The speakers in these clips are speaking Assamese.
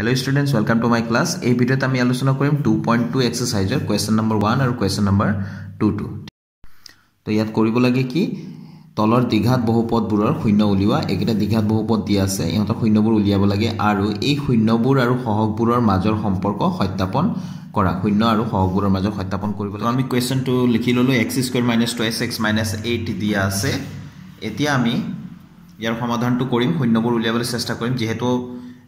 hello' students welcome to my class এই ভিডিঅ'ত আমি আলোচনা কৰিম টু পইণ্ট টু এক্সাৰচাইজৰ কুৱেশ্যন নম্বৰ ওৱান আৰু কুৱেশ্যন নম্বৰ টু টু তো ইয়াত কৰিব লাগে কি তলৰ দীঘাত বহুপদবোৰৰ শূন্য উলিওৱা এইকেইটা দীঘাত বহুপদ দিয়া আছে ইহঁতৰ শূন্যবোৰ উলিয়াব লাগে আৰু এই শূন্যবোৰ আৰু সহগবোৰৰ মাজৰ সম্পৰ্ক সত্যাপন কৰা শূন্য আৰু সহগবোৰৰ মাজত সত্যাপন কৰিব লাগে আমি কুৱেশ্যনটো লিখি ল'লোঁ x square minus twice x minus eight দিয়া আছে এতিয়া আমি ইয়াৰ সমাধানটো কৰিম শূন্যবোৰ উলিয়াবলৈ চেষ্টা কৰিম যিহেতু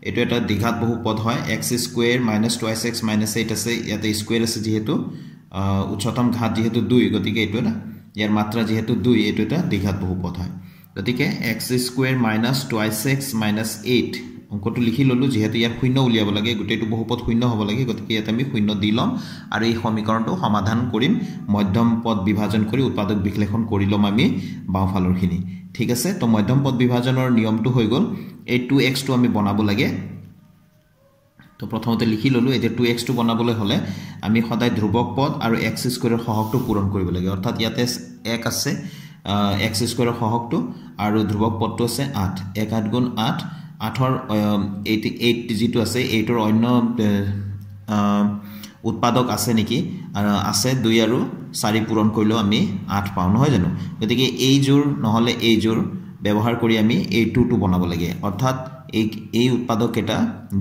এইটো এটা দীঘাত বহু পদ হয় x square minus twice x minus eight আছে ইয়াতে স্কুৱেৰ আছে যিহেতু উচ্চতম ঘাট যিহেতু দুই গতিকে এইটো এটা ইয়াৰ মাত্ৰা যিহেতু দুই এইটো এটা দীঘাত বহু পদ হয় গতিকে x square minus twice x minus eight অংকটো লিখি ললোঁ যিহেতু ইয়াত শূন্য উলিয়াব লাগে গোটেইটো বহুপদ শূন্য হ'ব লাগে গতিকে ইয়াত আমি শূন্য দি ল'ম আৰু এই সমীকৰণটো সমাধান কৰিম মধ্যম পদ বিভাজন কৰি উৎপাদক বিশ্লেষণ কৰি ল'ম আমি বাওঁফালৰখিনি ঠিক আছে তো মধ্যম পদ বিভাজনৰ নিয়মটো হৈ গ'ল এই টু এক্সটো আমি বনাব লাগে তো প্ৰথমতে লিখি ল'লোঁ এতিয়া টু এক্সটো বনাবলৈ হ'লে আমি সদায় ধ্ৰুৱক পদ আৰু এক্স স্কুৱেৰৰ সহকটো পূৰণ কৰিব লাগে অৰ্থাৎ ইয়াতে এক আছে এক্স স্কুৱেৰৰ সহকটো আৰু ধ্ৰুৱক পদটো আছে আঠ এক আঠ গুণ আঠ আঠৰ এইট এইট যিটো আছে এইটৰ অন্য উৎপাদক আছে নেকি আছে দুই আৰু চাৰি পূৰণ কৰিলেও আমি আঠ পাওঁ নহয় জানো গতিকে এইযোৰ নহ'লে এইযোৰ ব্যৱহাৰ কৰি আমি এই টুটো বনাব লাগে অৰ্থাৎ এই এই উৎপাদককেইটা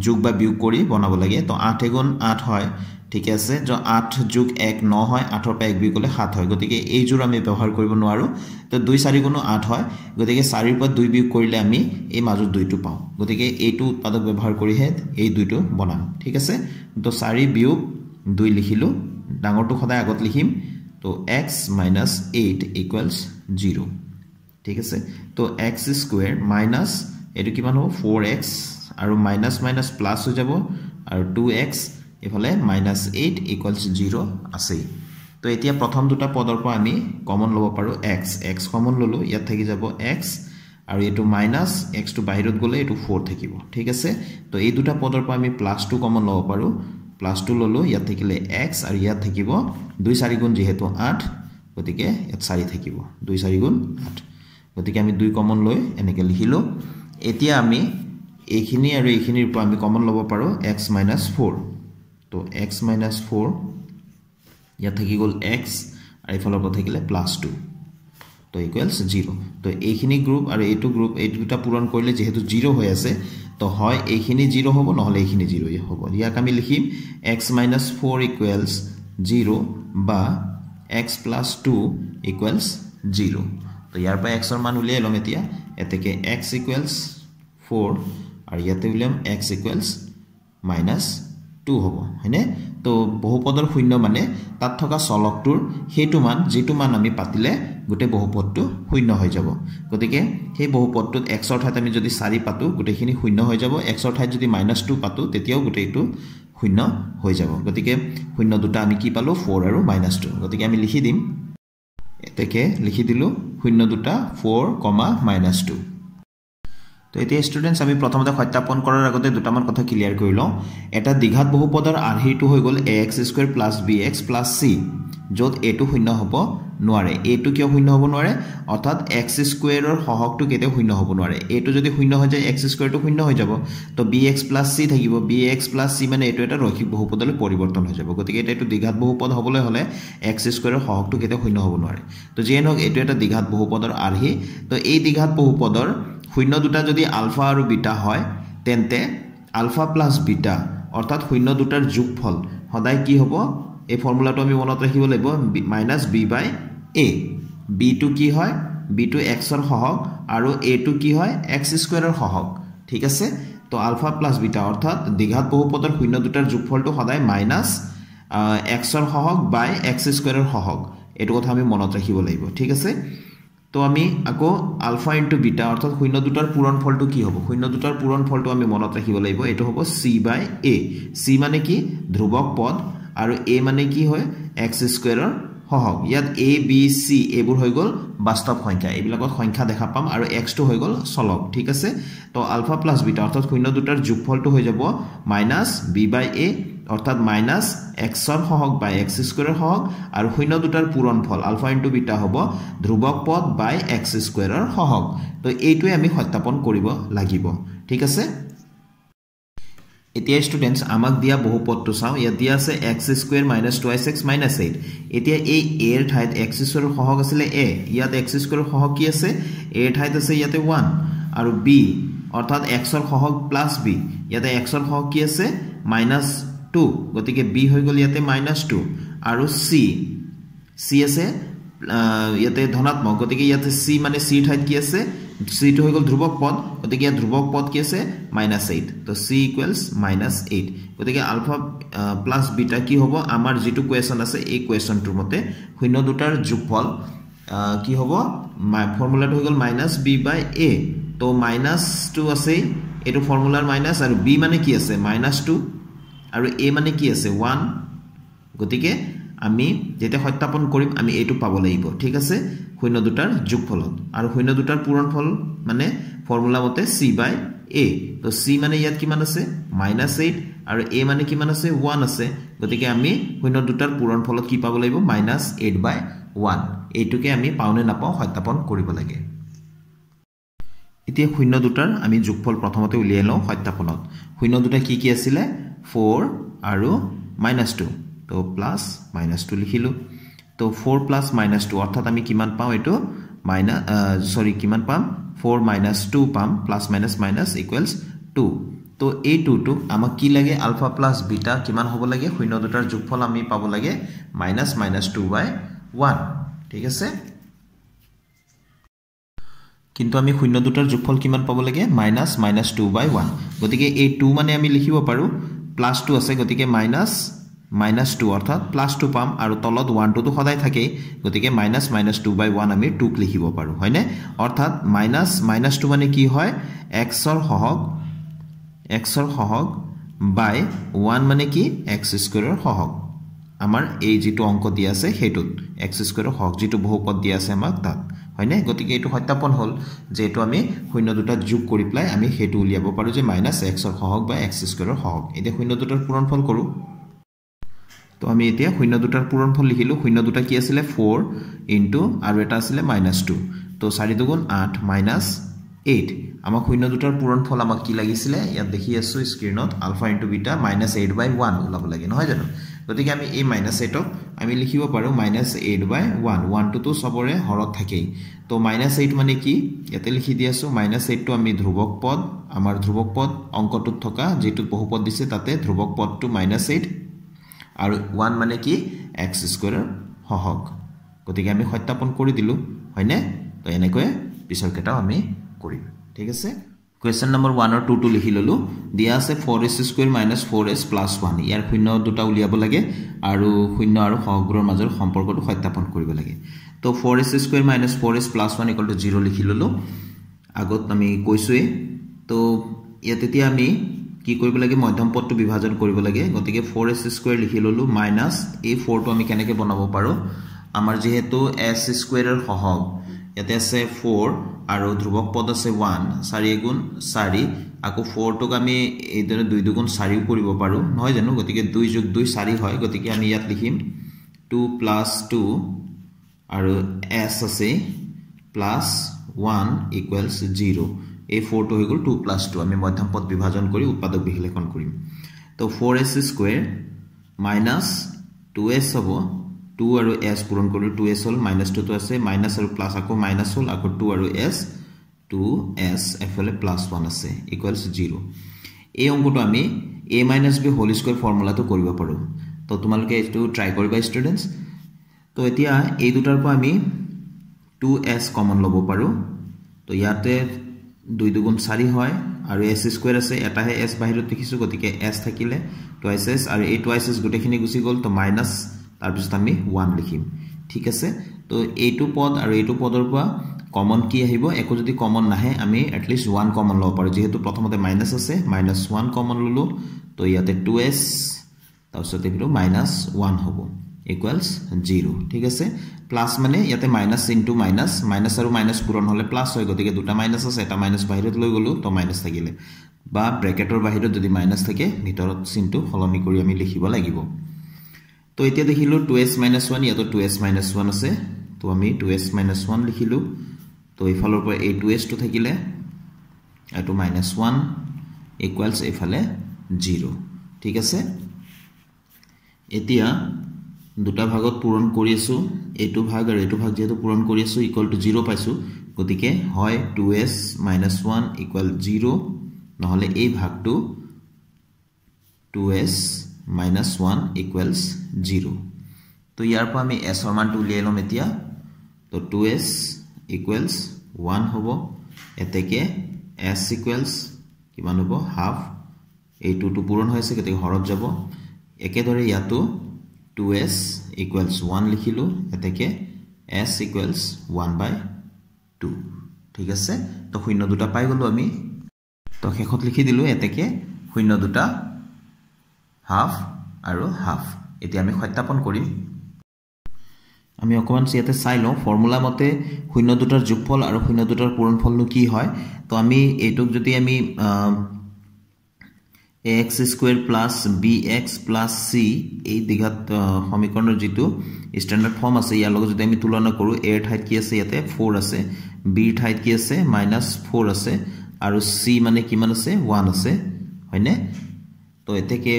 যোগ বা বিয়োগ কৰি বনাব লাগে তো আঠ এগুণ আঠ হয় ঠিক আছে যে আঠ যোগ এক ন হয় আঠৰ পৰা এক বি গ'লে সাত হয় গতিকে এইযোৰ আমি ব্যৱহাৰ কৰিব নোৱাৰোঁ তো দুই চাৰি গুণো আঠ হয় গতিকে চাৰিৰ পৰা দুই বিয়োগ কৰিলে আমি এই মাজত দুইটো পাওঁ গতিকে এইটো উৎপাদক ব্যৱহাৰ কৰিহে এই দুইটো বনাম ঠিক আছে তো চাৰি বিয়োগ দুই লিখিলোঁ ডাঙৰটো সদায় আগত লিখিম তো x minus eight equals zero' ঠিক আছে তো এক্স স্কুৱেৰ মাইনাছ এইটো কিমান হ'ব ফ'ৰ এক্স আৰু মাইনাছ মাইনাছ প্লাছ হৈ যাব আৰু টু এক্স এইফালে মাইনাছ এইট ইকুৱেলছ জিৰ' আছেই তো এতিয়া প্ৰথম দুটা পদৰ পৰা আমি কমন ল'ব পাৰোঁ এক্স এক্স কমন ল'লোঁ ইয়াত থাকি যাব এক্স আৰু এইটো মাইনাছ এক্সটো বাহিৰত গ'লে এইটো ফ'ৰ থাকিব ঠিক আছে তো এই দুটা পদৰ পৰা আমি প্লাছ টু কমন ল'ব পাৰোঁ প্লাছ টু ল'লোঁ ইয়াত থাকিলে এক্স আৰু ইয়াত থাকিব দুই চাৰিগুণ যিহেতু আঠ গতিকে ইয়াত চাৰি থাকিব দুই চাৰিগুণ আঠ গতিকে আমি দুই কমন লৈ এনেকৈ লিখিলোঁ এতিয়া আমি এইখিনি আৰু এইখিনিৰ পৰা আমি কমন ল'ব পাৰোঁ এক্স মাইনাছ ফ'ৰ তো এক্স মাইনাছ ফোৰ ইয়াত থাকি গ'ল এক্স আৰু এইফালৰ পৰা থাকিলে প্লাছ টু তো ইকুৱেলছ জিৰ' তো এইখিনি গ্ৰুপ আৰু এইটো গ্ৰুপ এই দুটা পূৰণ কৰিলে যিহেতু জিৰ' হৈ আছে তো হয় এইখিনি জিৰ' হ'ব নহ'লে এইখিনি জিৰ'য়ে হ'ব ইয়াক আমি লিখিম x minus four equals zero' বা x plus two equals zero' তো ইয়াৰ পৰা এক্সৰ মান উলিয়াই ল'ম এতিয়া এতেকে এক্স ইকুৱেলছ ফ'ৰ আৰু ইয়াতে উলিয়াম এক্স ইকুৱেলছ মাইনাছ টু হ'ব হয়নে তো বহুপদৰ শূন্য মানে তাত থকা চলকটোৰ সেইটো মান যিটো মান আমি পাতিলে গোটেই বহুপদটো শূন্য হৈ যাব গতিকে সেই বহুপদটোত এক্সৰ ঠাইত আমি যদি চাৰি পাতোঁ গোটেইখিনি শূন্য হৈ যাব এক্সৰ ঠাইত যদি মাইনাছ টু পাতোঁ তেতিয়াও গোটেইটো শূন্য হৈ যাব গতিকে শূন্য দুটা আমি কি পালোঁ ফ'ৰ আৰু মাইনাছ টু গতিকে আমি লিখি দিম তেখে লিখি দিলোঁ শূন্য দুটা ফ'ৰ কমা মাইনাছ টু তো এতিয়া ষ্টুডেণ্টছ আমি প্ৰথমতে সত্যাপন কৰাৰ আগতে দুটামান কথা ক্লিয়াৰ কৰি লওঁ এটা দীঘাত বহুপদৰ আৰ্হিটো হৈ গ'ল a x square plus b x plus c য'ত এইটো শূন্য হ'ব নোৱাৰে এটো কিয় শূন্য হ'ব নোৱাৰে অৰ্থাৎ এক্স স্কুৱেৰৰ সহকটো কেতিয়াও শূন্য হ'ব নোৱাৰে এইটো যদি শূন্য হৈ যায় এক্স স্কুৱেৰটো শূন্য হৈ যাব তো বি এক্স প্লাছ চি থাকিব বি এক্স প্লাছ চি মানে এইটো এটা ৰৈখিক বহুপদলৈ পৰিৱৰ্তন হৈ যাব গতিকে এতিয়া এইটো দীঘাত বহুপদ হ'বলৈ হ'লে এক্স স্কুৱেৰৰ সহকটো কেতিয়াও শূন্য হ'ব নোৱাৰে তো যিয়ে নহওক এইটো এটা দীঘাত বহুপদৰ আৰ্হি তো এই দীঘাত বহুপদৰ শূন্য দুটা যদি আলফা আৰু বিটা হয় তেন্তে আলফা প্লাছ বিটা অৰ্থাৎ শূন্য দুটাৰ যোগফল সদায় কি হ'ব এই ফৰ্মুলাটো আমি মনত ৰাখিব লাগিব মাইনাছ বি বাই এ বিটো কি হয় বিটো এক্সৰ সহক আৰু এটো কি হয় এক্স স্কুৱেৰৰ সহক ঠিক আছে তো আলফা প্লাছ বিটা অৰ্থাৎ দীঘাত বহুপদৰ শূন্য দুটাৰ যোগফলটো সদায় মাইনাছ এক্সৰ সহক বাই এক্স স্কুৱেৰৰ সহক এইটো কথা আমি মনত ৰাখিব লাগিব ঠিক আছে তো আমি আকো আলফা ইনটু বিটা অর্থাৎ শূন্য দুটার পূরণ ফলটো কি হবো শূন্য দুটার পূরণ ফলটো আমি মনত রাখব লাগিব এটো হবো সি বাই এ সি মানে কি ধ্রুবক পদ আর এ মানে কি হয় এক্স স্কুয়ারর সহক ইয়াত এ বি সি এইবোর হয়ে গেল বাস্তব সংখ্যা এইবিল সংখ্যা দেখা পাম আর এক্সটো হয়ে গেল চলক ঠিক আছে তো আলফা প্লাস বিটা অর্থাৎ শূন্য দুটার যোগফলটো হয়ে যাব মাইনাস বি বাই এ অৰ্থাৎ মাইনাস এক্সৰ হক বাই এক্স স্কোয়েৰ হক আৰু শূন্য দুটাৰ পূৰণ ফল আলফা ইন্টু বিটা হব ধ্ৰুৱক পদ বাই এক্স স্কোয়েৰ সহক তো এইটোৱে আমি সত্যাপন কৰিব লাগিব ঠিক আছে এতিয়া ষ্টুডেণ্টছ আমাক দিয়া বহু পদটো চাওঁ ইয়াত দিয়া আছে x square minus twice x minus eight এতিয়া এই এৰ ঠাইত এক্স স্কুৱেৰ সহক আছিলে এ ইয়াত এক্স স্কুৱেৰ সহক কি আছে এৰ ঠাইত আছে ইয়াতে ওৱান আৰু বি অৰ্থাৎ এক্সৰ সহক প্লাছ বি ইয়াতে এক্সৰ সহক কি আছে মাইনাছ টু গতিকে বি হৈ গ'ল ইয়াতে মাইনাছ টু আৰু চি চি আছে ইয়াতে ধনাত্মক গতিকে ইয়াতে চি মানে চিৰ ঠাইত কি আছে চিটো হৈ গ'ল ধ্ৰুৱক পদ গতিকে ইয়াত ধ্ৰুৱক পদ কি আছে মাইনাছ এইট তো চি ইকুৱেলছ মাইনাছ এইট গতিকে আলফা প্লাছ বিটা কি হ'ব আমাৰ যিটো কুৱেশ্যন আছে এই কুৱেশ্যনটোৰ মতে শূন্য দুটাৰ যোগফল কি হ'ব ফৰ্মুলাটো হৈ গ'ল মাইনাছ বি বাই এ তো মাইনাছটো আছেই এইটো ফৰ্মুলাৰ মাইনাছ আৰু বি মানে কি আছে মাইনাছ টু আৰু এ মানে কি আছে ওৱান গতিকে আমি যেতিয়া সত্যাপন কৰিম আমি এইটো পাব লাগিব ঠিক আছে শূন্য দুটাৰ যোগ ফলত আৰু শূন্য দুটাৰ পূৰণ ফল মানে ফৰ্মুলা মতে চি বাই এ তো চি মানে ইয়াত কিমান আছে মাইনাছ এইট আৰু এ মানে কিমান আছে ওৱান আছে গতিকে আমি শূন্য দুটাৰ পূৰণ ফলত কি পাব লাগিব মাইনাছ এইট বাই ওৱান এইটোকে আমি পাওঁ নে নাপাওঁ সত্যাপন কৰিব লাগে এতিয়া শূন্য দুটাৰ আমি যোগফল প্ৰথমতে উলিয়াই লওঁ সত্যাপনত শূন্য দুটা কি কি আছিলে ফোর আর মাইনাস টু তো প্লাস মাইনাস টু লিখিল তো ফোর প্লাস মাইনাস টু অর্থাৎ আমি কি পাও এই মাইনা সরি কি পাম ফোর মাইনাস টু পাম plus minus minus equals two তো এই টুটুক আমাক কি লাগে আলফা প্লাস বিটা কি হব লাগে শূন্য দুটার যোগফল আমি পাব লাগে minus minus two by one ঠিক আছে কিন্তু আমি শূন্য দুটার যোগফল কি পাব লাগে minus minus two by one গতি এই টু মানে আমি লিখব পাৰোঁ প্লাস টু আছে গতি মাইনাস মাইনাস টু অর্থাৎ প্লাস টু পাম আর তলত ওয়ান টু তো সদায় থাকেই গতি minus minus two by one আমি টুক লিখব পো হয় অর্থাৎ মাইনাস মাইনাস টু মানে কি হয় এক্সর সহক এক্সর সহক বাই ওয়ান মানে কি এক্স স্কোয়ের সহক আমার এই যে অঙ্ক দিয়ে আছে সেইট এক্স স্কোয়ের সহক যে বহুপদ দিয়ে আছে আমার তাদের হয়নে গতিকে এইটো সত্যাপন হ'ল যে এইটো আমি শূন্য দুটাত যোগ কৰি পেলাই আমি সেইটো উলিয়াব পাৰোঁ যে মাইনাছ এক্সৰ সহক বা এক্স স্কুৱেৰৰ সহক এতিয়া শূন্য দুটাৰ পূৰণ ফল কৰোঁ তো আমি এতিয়া শূন্য দুটাৰ পূৰণ ফল লিখিলোঁ শূন্য দুটা কি আছিলে ফ'ৰ ইনটু আৰু এটা আছিলে মাইনাছ টু তো চাৰি দুগুণ আঠ মাইনাছ এইট আমাক শূন্য দুটাৰ পূৰণ ফল আমাক কি লাগিছিলে ইয়াত দেখি আছোঁ স্ক্ৰীণত alpha into beta minus eight by one ওলাব লাগে নহয় জানো গতিকে আমি এই মাইনাস এইটক আমি লিখিব পাৰোঁ মাইনাস এইট বাই ওৱান ওৱানটোতো চবৰে হৰত থাকেই তো মাইনাছ এইট মানে কি ইয়াতে লিখি দি আছোঁ মাইনাছ এইটটো আমি ধ্ৰুৱক পদ আমাৰ ধ্ৰুৱক পদ অংকটোত থকা যিটোত বহুপদ দিছে তাতে ধ্ৰুৱক পদটো মাইনাছ এইট আৰু ওৱান মানে কি এক্স স্কুৱেৰৰ সহগ গতিকে আমি সত্যাপন কৰি দিলোঁ হয়নে তো এনেকৈয়ে পিছৰকেইটাও আমি কৰিম ঠিক আছে কুৱেশ্যন নম্বৰ ওৱানৰ টুটো লিখি ল'লোঁ দিয়া আছে four s square minus four s plus one ইয়াৰ শূন্য দুটা উলিয়াব লাগে আৰু শূন্য আৰু সহগ্ৰহৰ মাজৰ সম্পৰ্কটো সত্যাপন কৰিব লাগে তো four s square minus four s plus one equal to zero' লিখি ল'লোঁ আগত আমি কৈছোঁৱেই তো ইয়াত এতিয়া আমি কি কৰিব লাগে মধ্যম পদটো বিভাজন কৰিব লাগে গতিকে ফ'ৰ এছ স্কুৱেৰ লিখি ল'লোঁ মাইনাছ এই ফ'ৰটো আমি কেনেকৈ বনাব পাৰোঁ আমাৰ যিহেতু এছ স্কুৱেৰৰ সহগ ইয়াতে আছে 4 আৰু ধ্ৰুৱক পদ আছে 1 4 গুণ 4 আকো 4 টুক আমি এইদৰে 2 দুগুণ 4 কৰিব পাৰো নহয় জানো গতিকে 2 যোগ 2 4 হয় গতিকে আমি ইয়াত লিখিম 2 2 আৰু s আছে 1 0 এই 4 টো হ'ল 2 2 আমি মধ্যম পদ বিভাজন কৰি উৎপাদক বিহলেখন কৰিম তো 4s স্কয়াৰ 2s হ'ব টু আৰু এছ পূৰণ কৰিলোঁ টু এছ হ'ল মাইনাছ টুটো আছে মাইনাছ আৰু প্লাছ আকৌ মাইনাছ হ'ল আকৌ টু আৰু এছ টু এছ এফালে প্লাছ ওৱান আছে ইকুৱেলছ জিৰ' এই অংকটো আমি a minus b whole square ফৰ্মুলাটো কৰিব পাৰোঁ তো তোমালোকে এইটো ট্ৰাই কৰিবা ষ্টুডেণ্টছ তো এতিয়া এই দুটাৰ পৰা আমি টু এছ কমন ল'ব পাৰোঁ তো ইয়াতে দুই দুগুণ চাৰি হয় আৰু এছ স্কুৱেৰ আছে এটাহে এছ বাহিৰত দেখিছোঁ গতিকে এছ থাকিলে টুৱাইছ এছ আৰু এই টুৱাইছ এছ গোটেইখিনি গুচি গ'ল তো মাইনাছ তাৰপিছত আমি ওৱান লিখিম ঠিক আছে তো এইটো পদ আৰু এইটো পদৰ পৰা কমন কি আহিব একো যদি কমন নাহে আমি এটলিষ্ট ওৱান কমন ল'ব পাৰোঁ যিহেতু প্ৰথমতে মাইনাছ আছে মাইনাছ ওৱান কমন ল'লোঁ তো ইয়াতে টু এছ তাৰপিছত এইটো মাইনাছ ওৱান হ'ব ইকুৱেলছ জিৰ' ঠিক আছে প্লাছ মানে ইয়াতে মাইনাছ ইনটু মাইনাছ মাইনাছ আৰু মাইনাছ পূৰণ হ'লে প্লাছ হয় গতিকে দুটা মাইনাছ আছে এটা মাইনাছ বাহিৰত লৈ গ'লোঁ তো মাইনাছ থাকিলে বা ব্ৰেকেটৰ বাহিৰত যদি মাইনাছ থাকে ভিতৰত চিনটো সলনি কৰি আমি লিখিব লাগিব তো এতিয়া দেখিলো 2s 1 ইয়াতো 2s 1 আছে তো আমি 2s 1 লিখিলো তো এইফালৰ পৰা এই 2s টো থাকিলে এটো -1 ইকুৱালস এফালে 0 ঠিক আছে এতিয়া দুটা ভাগত পূৰণ কৰি আছো এটো ভাগ আৰু এটো ভাগ যেতিয়া পূৰণ কৰি আছো ইকুৱাল টু 0 পাইছো গতিকে হয় 2s 1 ইকুৱাল 0 নহলে এই ভাগটো 2s minus one equals zero तो यार एस मान तो उलिया लम तो टू एस इकुवेल्स वान हम एते के एस इकुवेल्स कि हम हाफ ये टू टू पूरण गति हर जा एक इतो टू एस इकुवेल्स वान लिखिल एते के एस इकुवेल्स वान बू ठीक है तो शून्य दूटा पाई गलो आम तो शेष लिखी दिल एते के शून्य दूटा হাফ আৰু হাফ এতিয়া আমি সত্যাপন কৰিম আমি অকণমান ইয়াতে চাই লওঁ ফৰ্মুলা মতে শূন্য দুটাৰ যোগফল আৰু শূন্য দুটাৰ পূৰণফলনো কি হয় তো আমি এইটোক যদি আমি a x square plus b x plus c এই দীঘাত সমীকৰণৰ যিটো ষ্টেণ্ডাৰ্ড ফৰ্ম আছে ইয়াৰ লগত যদি আমি তুলনা কৰোঁ এৰ ঠাইত কি আছে ইয়াতে ফ'ৰ আছে বিৰ ঠাইত কি আছে মাইনাছ ফ'ৰ আছে আৰু চি মানে কিমান আছে ওৱান আছে হয়নে তো এতেকে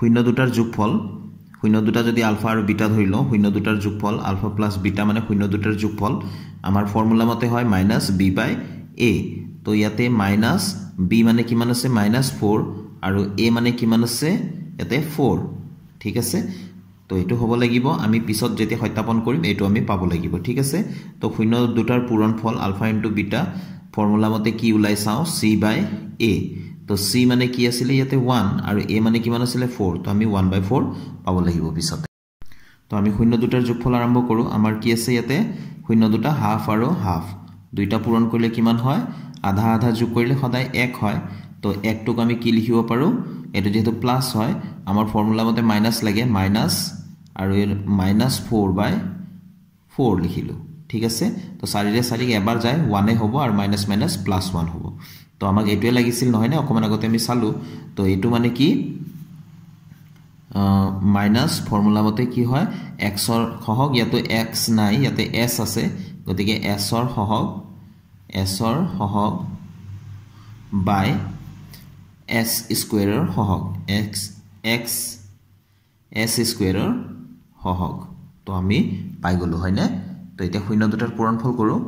শূন্য দুটাৰ যোগফল শূন্য দুটা যদি আলফা আৰু বিটা ধৰি লওঁ শূন্য দুটাৰ যোগফল আলফা প্লাছ বিটা মানে শূন্য দুটাৰ যোগফল আমাৰ ফৰ্মুলা মতে হয় মাইনাছ বি বাই এ তো ইয়াতে মাইনাছ বি মানে কিমান আছে মাইনাছ ফ'ৰ আৰু এ মানে কিমান আছে ইয়াতে ফ'ৰ ঠিক আছে তো এইটো হ'ব লাগিব আমি পিছত যেতিয়া সত্যাপন কৰিম এইটো আমি পাব লাগিব ঠিক আছে তো শূন্য দুটাৰ পূৰণ ফল আলফা ইনটু বিটা ফৰ্মুলা মতে কি ওলাই চাওঁ চি বাই এ তো সি মানে কি আছিলে ইয়াতে ওয়ান আর এ মানে কিমান আছিলে ফোর তো আমি ওয়ান বাই ফোর পাব লাগিব পিছতে তো আমি শূন্য দুটার যোগফল আরম্ভ করো আমার কি আছে ইয়াতে শূন্য দুটা হাফ আর হাফ দুইটা পূরণ করলে কিমান হয় আধা আধা যোগ করলে সদায় এক হয় তো একটুক আমি কি লিখিব পাৰোঁ এইটো যেহেতু প্লাছ হয় আমাৰ ফৰ্মুলা মতে মাইনাছ লাগে মাইনাছ আৰু এই মাইনাছ ফ'ৰ বাই ফ'ৰ লিখিলোঁ ঠিক আছে তো চাৰিৰে চাৰিক এবাৰ যায় ওৱানে হ'ব আৰু মাইনাছ মাইনাছ প্লাছ ওৱান হ'ব তো আমাক এইটোৱে লাগিছিল নহয়নে অকণমান আগতে আমি চালোঁ তো এইটো মানে কি মাইনাছ ফৰ্মুলা মতে কি হয় এক্সৰ সহগ ইয়াতো এক্স নাই ইয়াতে এছ আছে গতিকে এছৰ সহক এছৰ সহক বাই এছ স্কুৱেৰৰ সহগ এক্স এক্স এছ স্কুৱেৰৰ সহগ তো আমি পাই গ'লোঁ হয়নে তো এতিয়া শূন্য দুটাৰ পূৰণফল কৰোঁ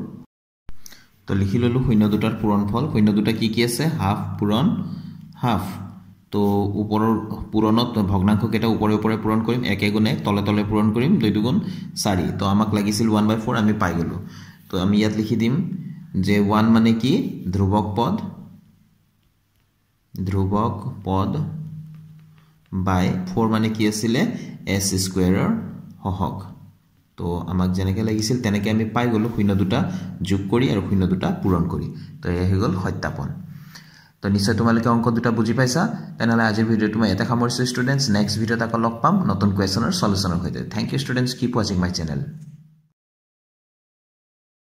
তো লিখি ললো শূন্য দুটাৰ পূৰণ ফল শূন্য দুটা কি কি আছে হাফ পূৰণ হাফ তো ওপৰৰ পূৰণত ভগ্নাংশ কেটা ওপৰে উপৰে পূৰণ কৰিম এক গুণে তলে তলে পূৰণ কৰিম দুই দুগুণ চাৰি তো আমাক লাগিছিল ওৱান বাই ফ'ৰ আমি পাই গ'লোঁ তো আমি ইয়াত লিখি দিম যে ওৱান মানে কি ধ্ৰুৱক পদ ধ্ৰুৱক পদ বাই ফ'ৰ মানে কি আছিলে এছ স্কুয়াৰৰ সহক তো আমাক যেনেকৈ লাগিছিল তেনেকৈ আমি পাই গ'লোঁ শূন্য দুটা যোগ কৰি আৰু শূন্য দুটা পূৰণ কৰি তো এয়া হৈ গ'ল সত্যাপন তো নিশ্চয় তোমালোকে অংক দুটা বুজি পাইছা তেনেহ'লে আজিৰ ভিডিঅ'টো মই ইয়াতে সামৰিছোঁ ষ্টুডেণ্টছ নেক্সট ভিডিঅ'ত আকৌ লগ পাম নতুন কুৱেশ্যনৰ চলিউশ্যনৰ সৈতে থেংক ইউ ষ্টুডেণ্টছ কিপ ৱাচিং মাই চেনেল